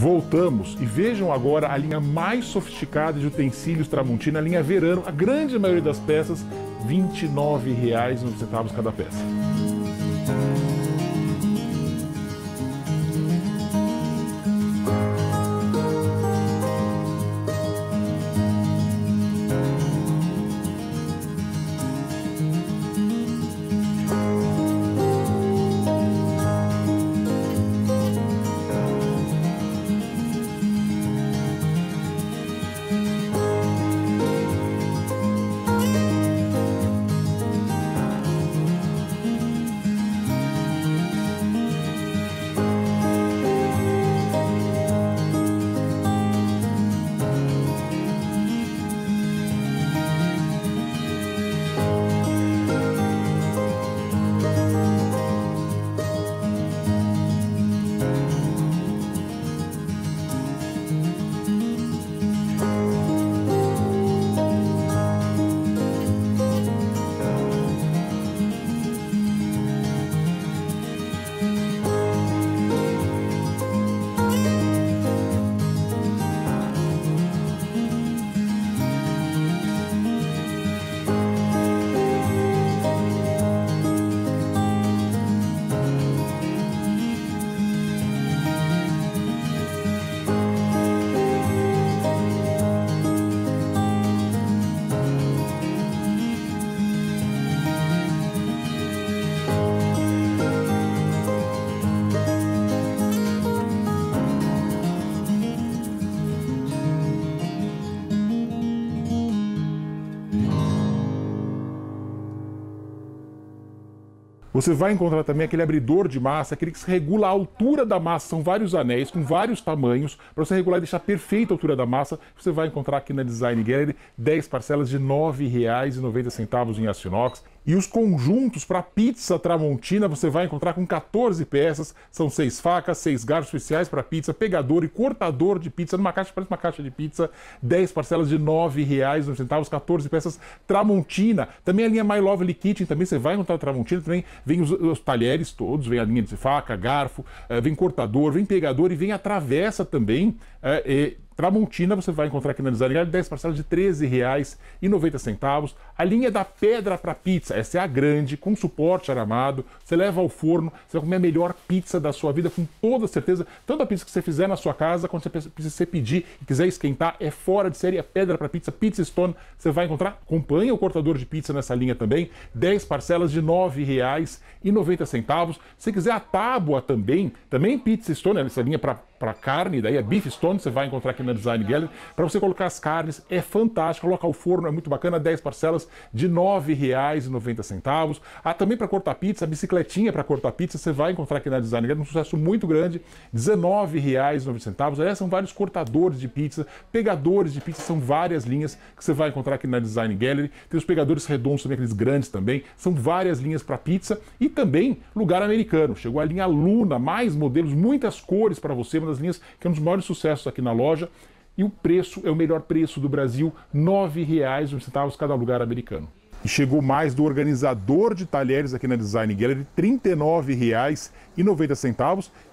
Voltamos e vejam agora a linha mais sofisticada de utensílios Tramontina, a linha Verano, a grande maioria das peças, R$ 29,90 cada peça. Você vai encontrar também aquele abridor de massa, aquele que regula a altura da massa. São vários anéis com vários tamanhos para você regular e deixar perfeita a altura da massa. Você vai encontrar aqui na Design Gallery 10 parcelas de R$ 9,90 em aço inox. E os conjuntos para pizza tramontina você vai encontrar com 14 peças, são seis facas, seis garfos especiais para pizza, pegador e cortador de pizza, numa caixa, parece uma caixa de pizza, 10 parcelas de R$ centavos 14 peças tramontina. Também a linha My Lovely Kitchen, também você vai encontrar tramontina, também vem os, os talheres todos, vem a linha de faca, garfo, eh, vem cortador, vem pegador e vem a travessa também. É, é, Tramontina você vai encontrar aqui na Design 10 parcelas de R$ 13,90. A linha é da pedra para pizza, essa é a grande, com suporte aramado. Você leva ao forno, você vai comer a melhor pizza da sua vida, com toda certeza. Tanto a pizza que você fizer na sua casa, quando você precisa pedir e quiser esquentar, é fora de série, a é pedra para pizza, Pizza Stone. Você vai encontrar, acompanha o cortador de pizza nessa linha também, 10 parcelas de R$ 9,90. Se quiser a tábua também, também Pizza Stone, né, essa linha para para carne, daí é beef stone, você vai encontrar aqui na Design Gallery, para você colocar as carnes, é fantástico, colocar o forno, é muito bacana, 10 parcelas de R$ 9,90. Há também para cortar pizza, a bicicletinha para cortar pizza, você vai encontrar aqui na Design Gallery, um sucesso muito grande, R$ 19,90. Aliás, são vários cortadores de pizza, pegadores de pizza, são várias linhas que você vai encontrar aqui na Design Gallery, tem os pegadores redondos também, aqueles grandes também, são várias linhas para pizza e também lugar americano. Chegou a linha Luna, mais modelos, muitas cores para você, das linhas, que é um dos maiores sucessos aqui na loja. E o preço é o melhor preço do Brasil, R$ 9,01 cada lugar americano. E chegou mais do organizador de talheres aqui na Design Gallery, R$ 39,90.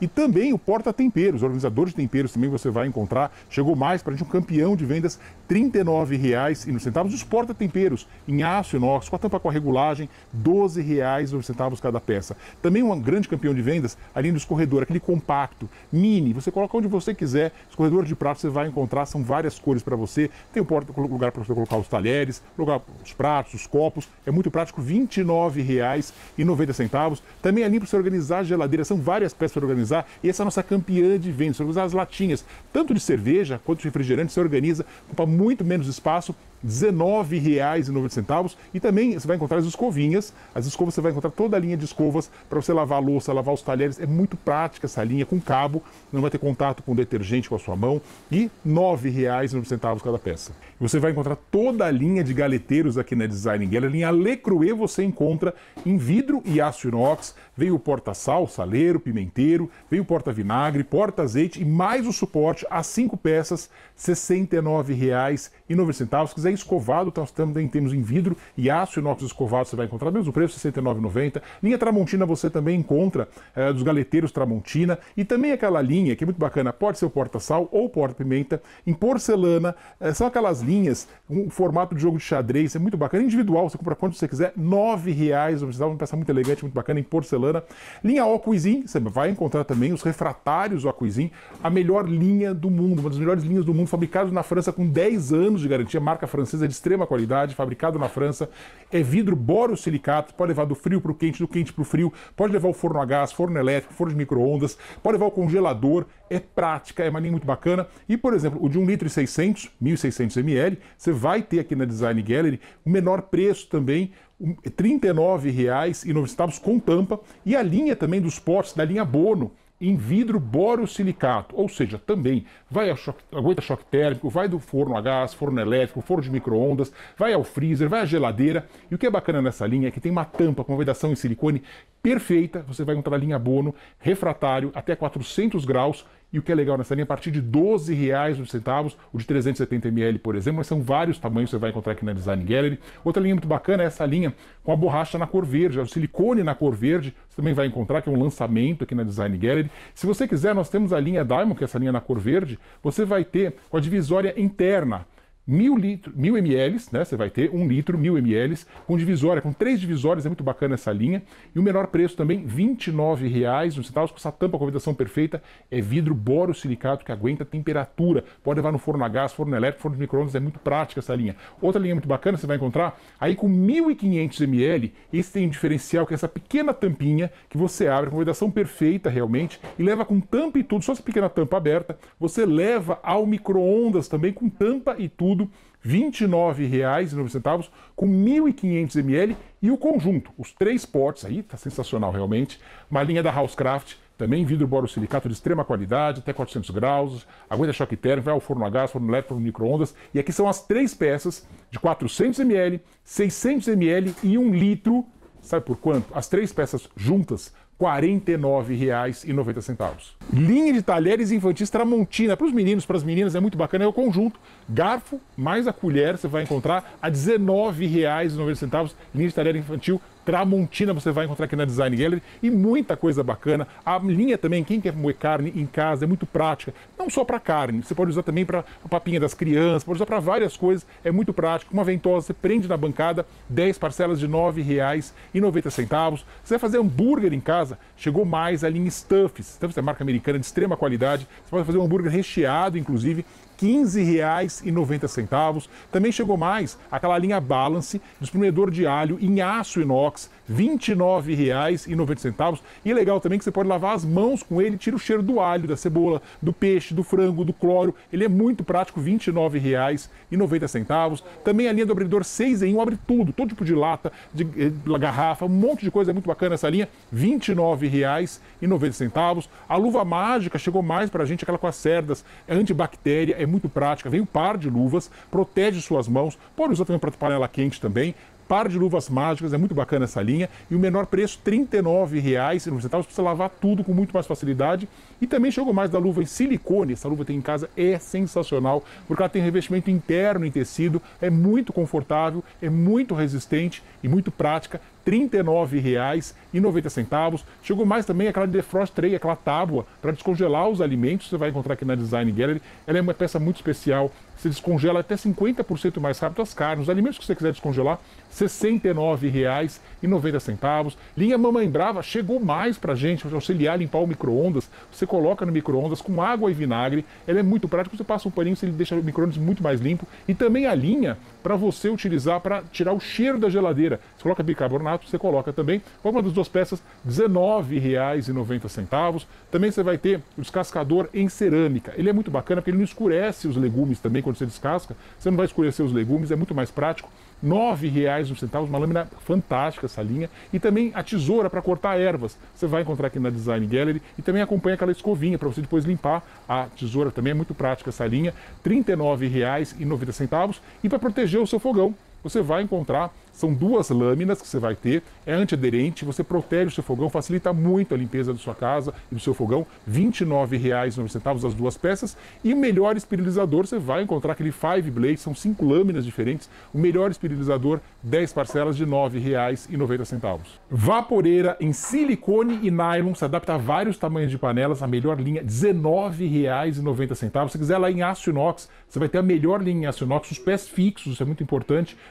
E também o Porta Temperos, organizador de temperos também você vai encontrar. Chegou mais para a gente, um campeão de vendas, R$ 39,90. Os Porta Temperos, em aço inox, com a tampa com a regulagem, R$ 12,90 cada peça. Também um grande campeão de vendas, além do escorredor, aquele compacto, mini. Você coloca onde você quiser, escorredor de prato você vai encontrar, são várias cores para você. Tem um porta, lugar para você colocar os talheres, lugar os pratos, os copos, é muito prático, R$ 29,90. Também ali para você organizar a geladeira, são várias peças para organizar. E essa é a nossa campeã de vendas, usar as latinhas, tanto de cerveja quanto de refrigerante, você organiza, ocupa muito menos espaço R$ 19,90. E também você vai encontrar as escovinhas. As escovas, você vai encontrar toda a linha de escovas para você lavar a louça, lavar os talheres. É muito prática essa linha, com cabo, não vai ter contato com detergente com a sua mão. E R$ 9,90 cada peça. Você vai encontrar toda a linha de galeteiros aqui na Design Miguel, a linha Lecruê você encontra em vidro e aço inox, veio o porta-sal, saleiro, pimenteiro, veio o porta-vinagre, porta-azeite e mais o suporte a cinco peças, R$ 69,90. Se quiser escovado, nós também temos em vidro e aço inox escovado, você vai encontrar mesmo preço, R$ 69,90. Linha Tramontina você também encontra, é, dos galeteiros Tramontina, e também aquela linha que é muito bacana, pode ser o porta-sal ou porta-pimenta, em porcelana, é, são aquelas linhas, um formato de jogo de xadrez, é muito bacana, individual você compra quanto você quiser, R$ reais, você dá uma peça muito elegante, muito bacana, em porcelana. Linha O Cuisin, você vai encontrar também os refratários O Cuisin, a melhor linha do mundo, uma das melhores linhas do mundo, fabricado na França com 10 anos de garantia, marca francesa de extrema qualidade, fabricado na França, é vidro borosilicato, pode levar do frio para o quente, do quente para o frio, pode levar o forno a gás, forno elétrico, forno de micro-ondas, pode levar o congelador, é prática, é uma linha muito bacana. E, por exemplo, o de 1 litro e 1.600 ml, você vai ter aqui na Design Gallery o menor preço preço também R$ 39,09 com tampa e a linha também dos potes da linha Bono em vidro borosilicato, ou seja, também vai a choque, aguenta choque térmico, vai do forno a gás, forno elétrico, forno de micro-ondas, vai ao freezer, vai à geladeira. E o que é bacana nessa linha é que tem uma tampa com vedação em silicone perfeita, você vai encontrar a linha Bono, refratário, até 400 graus, e o que é legal nessa linha, a partir de 12 reais os centavos, o de 370ml, por exemplo, mas são vários tamanhos que você vai encontrar aqui na Design Gallery. Outra linha muito bacana é essa linha com a borracha na cor verde, é o silicone na cor verde, você também vai encontrar, que é um lançamento aqui na Design Gallery. Se você quiser, nós temos a linha Diamond, que é essa linha na cor verde, você vai ter com a divisória interna, mil, litros, mil ml, né? Você vai ter um litro, mil ml, com divisória, com três divisórias, é muito bacana essa linha. E o menor preço também, R$ 29,00, com essa tampa com a vedação perfeita, é vidro borosilicato que aguenta temperatura. Pode levar no forno a gás, forno elétrico, forno de microondas, é muito prática essa linha. Outra linha muito bacana, você vai encontrar aí com 1.500 ml, esse tem um diferencial que é essa pequena tampinha que você abre com vedação perfeita realmente e leva com tampa e tudo, só essa pequena tampa aberta, você leva ao microondas também com tampa e tudo tudo, R$ 29,09 com 1.500 ml e o conjunto, os três potes aí, tá sensacional realmente. Uma linha da Housecraft, também vidro borosilicato de extrema qualidade, até 400 graus, aguenta choque térmico, vai ao forno a gás, forno elétrico, forno micro-ondas. E aqui são as três peças de 400 ml, 600 ml e 1 litro. Sabe por quanto? As três peças juntas R$ 49,90. Linha de talheres infantis Tramontina. Para os meninos, para as meninas, é muito bacana. É o conjunto. Garfo mais a colher, você vai encontrar a R$ 19,90. Linha de talher infantil Tramontina você vai encontrar aqui na Design Gallery e muita coisa bacana. A linha também, quem quer moer carne em casa, é muito prática. Não só para carne, você pode usar também para a papinha das crianças, pode usar para várias coisas, é muito prático. Uma ventosa, você prende na bancada, 10 parcelas de R$ 9,90. Você vai fazer hambúrguer em casa, chegou mais a linha Stuffs. Stuffs é marca americana de extrema qualidade. Você pode fazer um hambúrguer recheado, inclusive, R$ 15,90. Também chegou mais aquela linha Balance, despremedor de alho em aço inox, R$ 29,90. E legal também que você pode lavar as mãos com ele, tira o cheiro do alho, da cebola, do peixe, do frango, do cloro. Ele é muito prático, R$ 29,90. Também a linha do abridor 6 em 1 abre tudo, todo tipo de lata, de, de, eh, de garrafa, um monte de coisa, é muito bacana essa linha, R$ 29,90. A luva mágica chegou mais pra gente, aquela com as cerdas, é antibactéria, é é muito prática, vem um par de luvas, protege suas mãos, pode usar também para panela quente também, par de luvas mágicas, é muito bacana essa linha. E o menor preço, R$ 39,00, para você lavar tudo com muito mais facilidade. E também chegou mais da luva em silicone, essa luva tem em casa, é sensacional, porque ela tem revestimento interno em tecido, é muito confortável, é muito resistente e muito prática. R$ 39,90. Chegou mais também aquela defrost tray, aquela tábua para descongelar os alimentos, você vai encontrar aqui na Design Gallery. Ela é uma peça muito especial você descongela até 50% mais rápido as carnes. Os alimentos que você quiser descongelar, R$ 69,90. Linha Mamãe Brava chegou mais para gente, para auxiliar a limpar o micro-ondas. Você coloca no micro-ondas com água e vinagre. Ela é muito prática, você passa um paninho, você deixa o micro-ondas muito mais limpo. E também a linha para você utilizar para tirar o cheiro da geladeira. Você coloca bicarbonato, você coloca também. Uma das duas peças, R$ 19,90. Também você vai ter o descascador em cerâmica. Ele é muito bacana porque ele não escurece os legumes também quando você descasca, você não vai escurecer os legumes, é muito mais prático. R$ 9,01, uma lâmina fantástica essa linha. E também a tesoura para cortar ervas. Você vai encontrar aqui na Design Gallery. E também acompanha aquela escovinha para você depois limpar a tesoura. Também é muito prática essa linha. R$ 39,90. E para proteger o seu fogão, você vai encontrar são duas lâminas que você vai ter, é antiaderente, você protege o seu fogão, facilita muito a limpeza da sua casa e do seu fogão. R$ 29,09 as duas peças. E o melhor espirilizador, você vai encontrar aquele Five Blade, são cinco lâminas diferentes. O melhor espirilizador, 10 parcelas de R$ 9,90. Vaporeira em silicone e nylon, se adapta a vários tamanhos de panelas, a melhor linha, R$ 19,90. Se quiser lá em aço inox, você vai ter a melhor linha em aço inox, os pés fixos, isso é muito importante.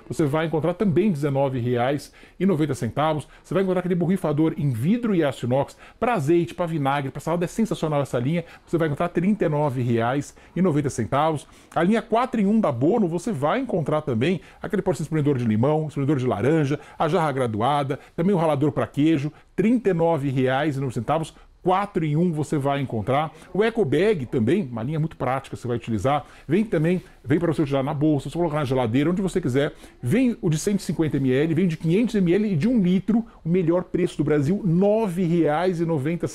Você vai encontrar também 119,90. Você vai encontrar aquele borrifador em vidro e aço inox para azeite, para vinagre, para salada. É sensacional essa linha. Você vai encontrar R$ 39,90. A linha 4 em 1 da Bono, você vai encontrar também aquele porcento espremedor de limão, espremedor de laranja, a jarra graduada, também o ralador para queijo, R$ 39,90 4 em 1 você vai encontrar. O Eco Bag também, uma linha muito prática, você vai utilizar. Vem também, vem para você utilizar na bolsa, você colocar na geladeira, onde você quiser. Vem o de 150 ml, vem o de 500 ml e de 1 litro, o melhor preço do Brasil, R$ 9,90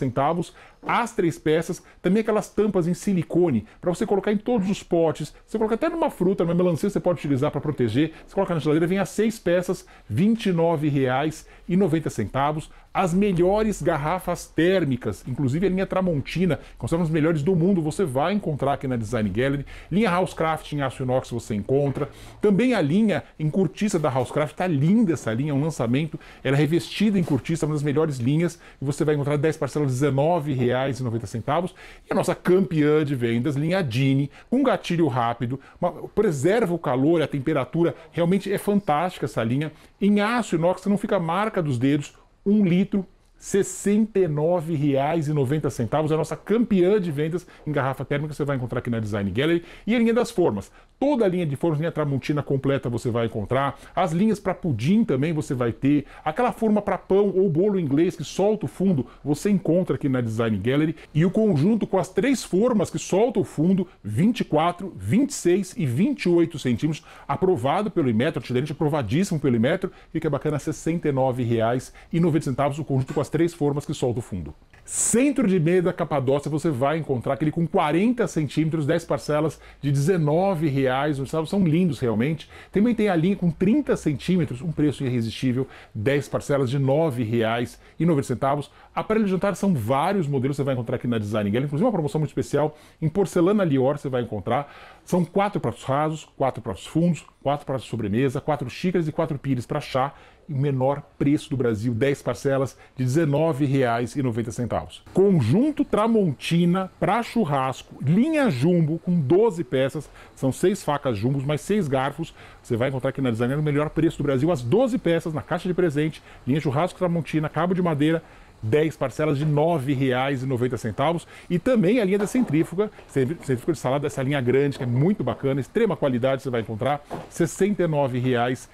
as três peças, também aquelas tampas em silicone para você colocar em todos os potes. Você coloca até numa fruta, numa melancia, você pode utilizar para proteger. Você coloca na geladeira, vem as seis peças, R$ 29,90. As melhores garrafas térmicas, inclusive a linha Tramontina, que são é as melhores do mundo, você vai encontrar aqui na Design Gallery. Linha Housecraft em aço inox você encontra. Também a linha em cortiça da Housecraft, está linda essa linha, é um lançamento. Ela é revestida em cortiça, uma das melhores linhas, e você vai encontrar 10 parcelas R$ 19,00 R$30,90. E a nossa campeã de vendas, linha Dini, com gatilho rápido, uma, preserva o calor, a temperatura, realmente é fantástica essa linha. Em aço inox, você não fica a marca dos dedos, um litro 69,90 é a nossa campeã de vendas em garrafa térmica, você vai encontrar aqui na Design Gallery. E a linha das formas, toda a linha de formas, linha tramontina completa você vai encontrar, as linhas para pudim também você vai ter, aquela forma para pão ou bolo inglês que solta o fundo, você encontra aqui na Design Gallery, e o conjunto com as três formas que solta o fundo, 24, 26 e 28 centímetros, aprovado pelo Imetro, ativamente aprovadíssimo pelo Imetro, fica é bacana R$ 69,90 o conjunto com as três formas que solta o fundo. Centro de meia da Capadócia você vai encontrar aquele com 40 centímetros, 10 parcelas de R$19,00. reais. Os salvos são lindos realmente. Também tem a linha com 30 centímetros, um preço irresistível, 10 parcelas de R$9,90. reais e centavos. Aparelho de jantar são vários modelos, você vai encontrar aqui na Design Gallery, inclusive uma promoção muito especial em porcelana Lior você vai encontrar. São quatro pratos rasos, quatro pratos fundos, quatro pratos de sobremesa, quatro xícaras e quatro pires para chá. O menor preço do Brasil, 10 parcelas de R$19,90. Conjunto Tramontina para churrasco, linha jumbo com 12 peças, são seis facas jumbos mais seis garfos. Você vai encontrar aqui na Designer o melhor preço do Brasil, as 12 peças na caixa de presente, linha churrasco Tramontina, cabo de madeira, 10 parcelas de R$ 9,90. E também a linha da centrífuga, centrífuga de salada, essa linha grande, que é muito bacana, extrema qualidade, você vai encontrar, R$ 69,90.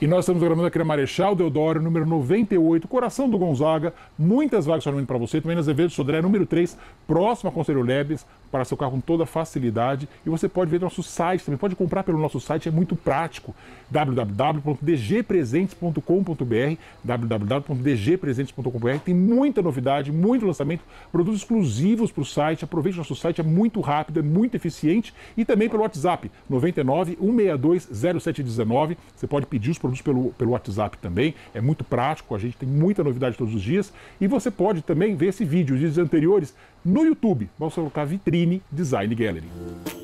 E nós estamos gravando aqui na Marechal Deodoro, número 98, coração do Gonzaga. Muitas vagas somente para você, também na Azevedo Sodré, número 3, próximo a Conselho Lebes, para seu carro com toda facilidade. E você pode ver nosso site também, pode comprar pelo nosso site, é muito prático, www.dgpresentes.com.br, www.dgpresentes.com.br www.cafeinacultura.com.br. Tem muita novidade, muito lançamento, produtos exclusivos para o site. Aproveite nosso site, é muito rápido, é muito eficiente. E também pelo WhatsApp, 99 162 0719. Você pode pedir os produtos pelo, pelo WhatsApp também. É muito prático, a gente tem muita novidade todos os dias. E você pode também ver esse vídeo, os vídeos anteriores, no YouTube. Vamos colocar Vitrine Design Gallery.